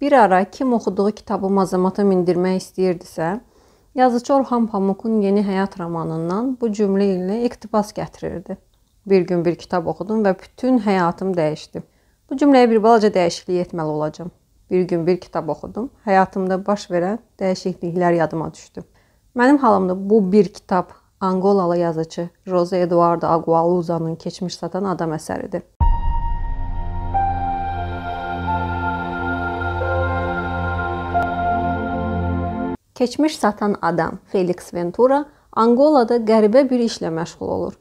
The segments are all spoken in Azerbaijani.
Bir ara kim oxuduğu kitabı mazamata mindirmək istəyirdisə, yazıcı Orxan Pamukun Yeni Həyat romanından bu cümlə ilə iqtibas gətirirdi. Bir gün bir kitab oxudum və bütün həyatım dəyişdi. Bu cümləyə bir balaca dəyişiklik etməli olacağam. Bir gün bir kitab oxudum. Həyatımda baş verən dəyişikliklər yadıma düşdü. Mənim halımda bu bir kitab Angolalı yazıcı Jose Eduardo Agualuza'nın Keçmiş satan adam əsəridir. Keçmiş satan adam Felix Ventura Anqolada qəribə bir işlə məşğul olur.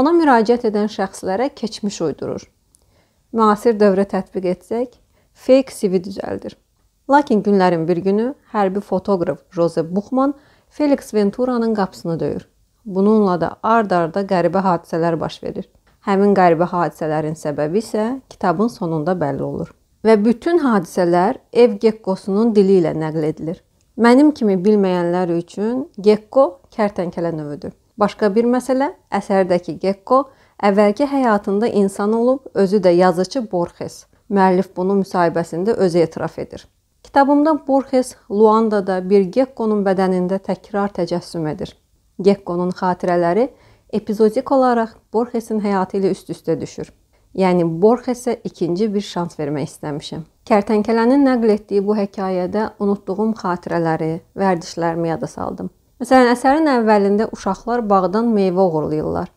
Ona müraciət edən şəxslərə keçmiş uydurur. Müasir dövrə tətbiq etsək, fake CV düzəldir. Lakin günlərin bir günü hərbi fotoqraf Jose Buchman Felix Ventura'nın qapısını döyür. Bununla da ard-arda qəribə hadisələr baş verir. Həmin qəribə hadisələrin səbəbi isə kitabın sonunda bəlli olur. Və bütün hadisələr Ev Gekkosunun dili ilə nəql edilir. Mənim kimi bilməyənlər üçün gecko kərtənkələ növüdür. Başqa bir məsələ əsərdəki gecko əvvəlki həyatında insan olub, özü də yazıcı Borges. Müəllif bunu müsahibəsində özü etiraf edir. Kitabımda Borges Luandada bir geckonun bədənində təkrar təcəssüm edir. Geckonun xatirələri epizodik olaraq Borgesin həyatı ilə üst-üstə düşür. Yəni Borgesə ikinci bir şans vermək istəmişəm. Kərtənkələnin nəql etdiyi bu hekayədə unutduğum xatirələri, vərdişlərimi yada saldım. Məsələn, əsərin əvvəlində uşaqlar bağdan meyvə oğurlayırlar.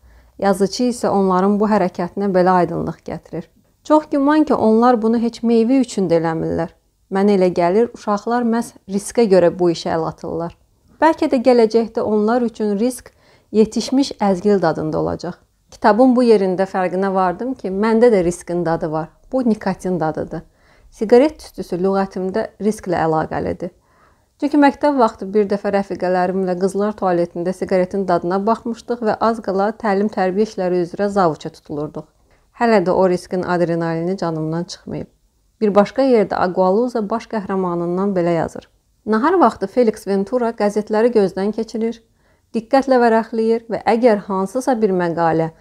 Yazıcı isə onların bu hərəkətinə belə aydınlıq gətirir. Çox güman ki, onlar bunu heç meyvə üçün də eləmirlər. Mənə elə gəlir, uşaqlar məhz riskə görə bu işə əl atırlar. Bəlkə də gələcəkdə onlar üçün risk yetişmiş əzgil dadında olacaq. Kitabın bu yerində fərqinə vardım ki, məndə də riskin dadı var. Bu nikotin dadıdır. Siqaret tüstüsü lüğətimdə risklə əlaqəlidir. Çünki məktəb vaxtı bir dəfə rəfiqələrimlə qızlar tualetində siqaretin dadına baxmışdıq və az qala təlim-tərbiyə işləri üzrə zavuça tutulurduq. Hələ də o riskin adrenalini canımdan çıxmayıb. Bir başqa yerdə Agualuza baş qəhrəmanından belə yazır. Nahar vaxtı Felix Ventura qəzetləri gözdən keçirir, diqqətlə vərəqləyir və əgər hansısa bir məqalə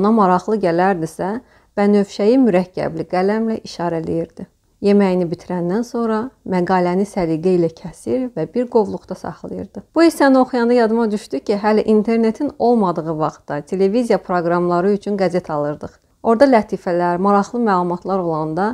ona maraqlı gələrdisə, bənövşəyi mürəkkəbli qələmlə işarələyirdi. Yeməyini bitirəndən sonra məqaləni səliqə ilə kəsir və bir qovluqda saxlayırdı. Bu hissəni oxuyanda yadıma düşdü ki, hələ internetin olmadığı vaxtda televiziya proqramları üçün qəzet alırdıq. Orda lətifələr, maraqlı məlumatlar olanda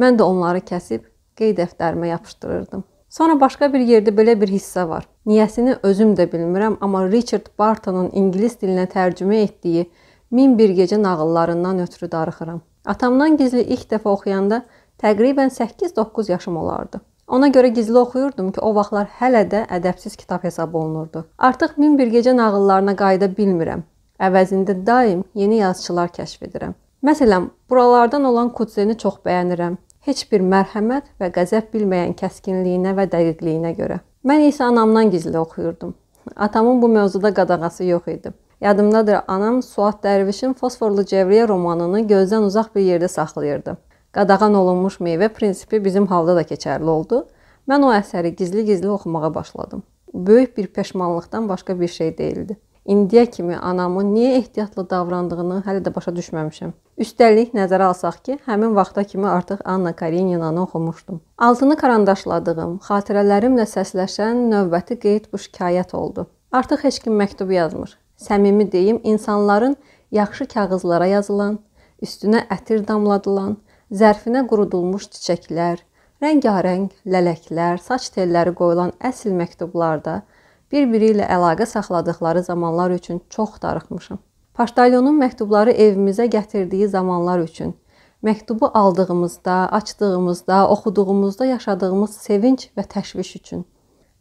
mən də onları kəsib qeyd dəftərimə yapışdırırdım. Sonra başqa bir yerdə belə bir hissə var. Niyəsini özüm də bilmirəm, amma Richard Bartonun ingilis dilinə tərcümə etdiyi 1001 gecə nağıllarından ötürü darıxıram. Atamdan gizli ilk dəfə oxuyanda Təqribən 8-9 yaşım olardı. Ona görə gizli oxuyurdum ki, o vaxtlar hələ də ədəbsiz kitab hesab olunurdu. Artıq min bir gecə nağıllarına qayıda bilmirəm. Əvəzində daim yeni yazıçılar kəşf edirəm. Məsələn, buralardan olan Kutzeni çox bəyənirəm. Heç bir mərhəmət və qəzəb bilməyən kəskinliyinə və dəqiqliyinə görə. Mən isə anamdan gizli oxuyurdum. Atamın bu mövzuda qadağası yox idi. Yadımdadır, anam Suad Dərvişin Fosforlu Cəvriyyə romanını gözdən uzaq bir yerdə saxlayırdı qadağan olunmuş meyvə prinsipi bizim halda da keçərli oldu. Mən o əsəri gizli-gizli oxumağa başladım. Böyük bir peşmanlıqdan başqa bir şey deyildi. İndiyə kimi anamın niyə ehtiyatlı davrandığını hələ də başa düşməmişəm. Üstəlik nəzərə alsaq ki, həmin vaxta kimi artıq Anna Kareninanı oxumuşdum. Altını karandaşladığım, xatirələrimlə səsləşən növbəti qeyd bu şikayət oldu. Artıq heç kim məktub yazmır. Səmimi deyim, insanların yaxşı kağızlara yazılan, üstünə ətir damladılan, zərfinə qurudulmuş çiçəklər, rəngarəng lələklər, saç telləri qoyulan əsl məktublarda bir-biri ilə əlaqə saxladıkları zamanlar üçün çox darıxmışam. Paştalyonun məktubları evimizə gətirdiyi zamanlar üçün, məktubu aldığımızda, açdığımızda, oxuduğumuzda yaşadığımız sevinç və təşviş üçün.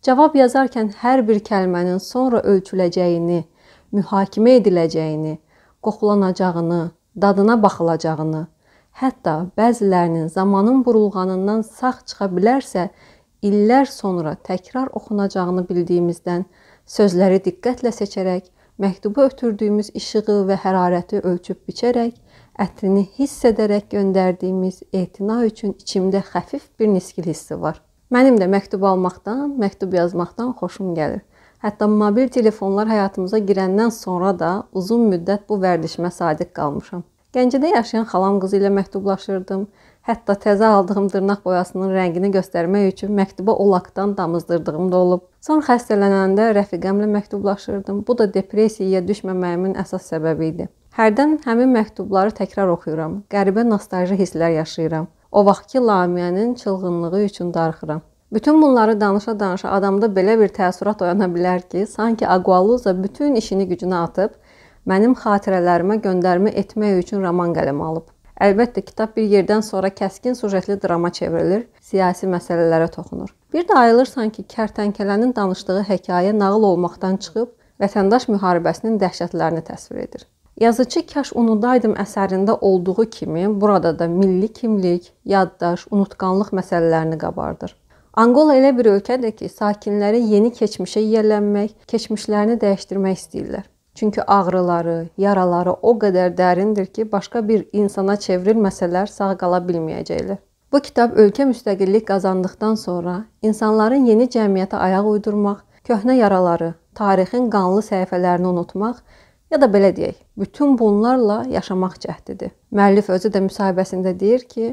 Cavab yazarkən hər bir kəlmənin sonra ölçüləcəyini, mühakimə ediləcəyini, qoxulanacağını, dadına baxılacağını, Hətta bəzilərinin zamanın burulğanından sağ çıxa bilərsə, illər sonra təkrar oxunacağını bildiyimizdən sözləri diqqətlə seçərək, məktubu ötürdüyümüz işığı və hərarəti ölçüb biçərək, ətrini hiss edərək göndərdiyimiz etina üçün içimdə xəfif bir niskil hissi var. Mənim də məktub almaqdan, məktub yazmaqdan xoşum gəlir. Hətta mobil telefonlar həyatımıza girəndən sonra da uzun müddət bu vərdişimə sadiq qalmışam. Gəncədə yaşayan xalam qızı ilə məktublaşırdım. Hətta təzə aldığım dırnaq boyasının rəngini göstərmək üçün məktuba o lakdan damızdırdığım da olub. Son xəstələnəndə rəfiqəmlə məktublaşırdım. Bu da depressiyaya düşməməyimin əsas səbəbi idi. Hərdən həmin məktubları təkrar oxuyuram. Qəribə nostalji hisslər yaşayıram. O vaxtki Lamiyanın çılğınlığı üçün darıxıram. Bütün bunları danışa-danışa adamda belə bir təəssürat oyana bilər ki, sanki Aqualuza bütün işini gücünə atıb mənim xatirələrimə göndərmə etmək üçün roman qələmə alıb. Əlbəttə, kitab bir yerdən sonra kəskin sujetli drama çevrilir, siyasi məsələlərə toxunur. Bir də ayılırsan ki, kərtənkələnin danışdığı hekayə nağıl olmaqdan çıxıb vətəndaş müharibəsinin dəhşətlərini təsvir edir. Yazıcı Kaş unudaydım əsərində olduğu kimi burada da milli kimlik, yaddaş, unutqanlıq məsələlərini qabardır. Anqola elə bir ölkədir ki, sakinləri yeni keçmişə yiyələnmək, keçmişlərini dəyişdirmək istəyirlər. Çünki ağrıları, yaraları o qədər dərindir ki, başqa bir insana çevrilməsələr sağ qala bilməyəcəklər. Bu kitab ölkə müstəqillik qazandıqdan sonra insanların yeni cəmiyyətə ayaq uydurmaq, köhnə yaraları, tarixin qanlı səhifələrini unutmaq ya da belə deyək, bütün bunlarla yaşamaq cəhdidir. Müəllif özü də müsahibəsində deyir ki,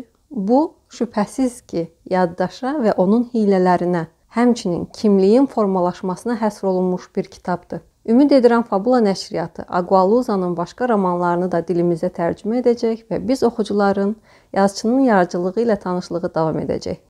bu şübhəsiz ki, yaddaşa və onun hilələrinə, həmçinin kimliyin formalaşmasına həsr olunmuş bir kitabdır. Ümid edirəm Fabula nəşriyyatı Aqualuzanın başqa romanlarını da dilimizə tərcümə edəcək və biz oxucuların yazıçının yaradıcılığı ilə tanışlığı davam edəcək.